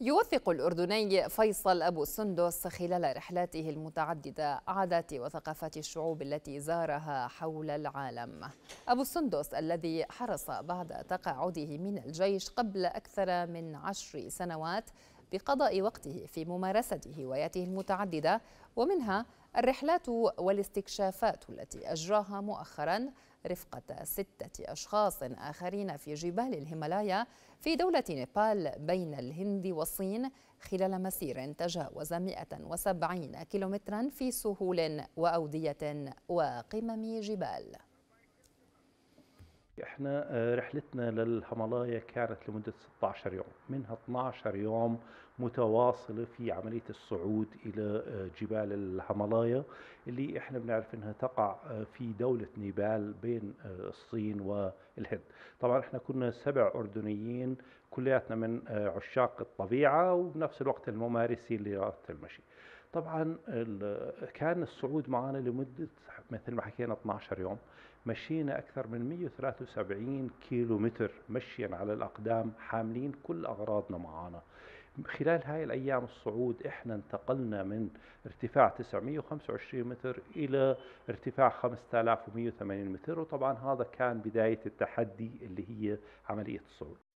يوثق الأردني فيصل أبو سندس خلال رحلاته المتعددة عادات وثقافات الشعوب التي زارها حول العالم أبو سندس الذي حرص بعد تقاعده من الجيش قبل أكثر من عشر سنوات بقضاء وقته في ممارسة هواياته المتعددة ومنها الرحلات والاستكشافات التي أجراها مؤخراً رفقة ستة أشخاص آخرين في جبال الهيمالايا في دولة نيبال بين الهند والصين خلال مسير تجاوز 170 كيلومترا في سهول وأودية وقمم جبال احنا آه، رحلتنا للهيمالايا كانت لمدة 16 يوم منها 12 يوم متواصلة في عملية الصعود إلى آه، جبال الهيمالايا اللي احنا بنعرف انها تقع آه، في دولة نيبال بين الصين والهند طبعا احنا كنا سبع أردنيين كلياتنا من عشاق الطبيعة وبنفس الوقت الممارسين لرياضة المشي طبعا كان الصعود معنا لمدة مثل ما حكينا 12 يوم مشينا أكثر من 173 كيلو متر مشيا على الأقدام حاملين كل أغراضنا معنا خلال هاي الأيام الصعود إحنا انتقلنا من ارتفاع 925 متر إلى ارتفاع 5180 متر وطبعا هذا كان بداية التحدي اللي هي عملية الصعود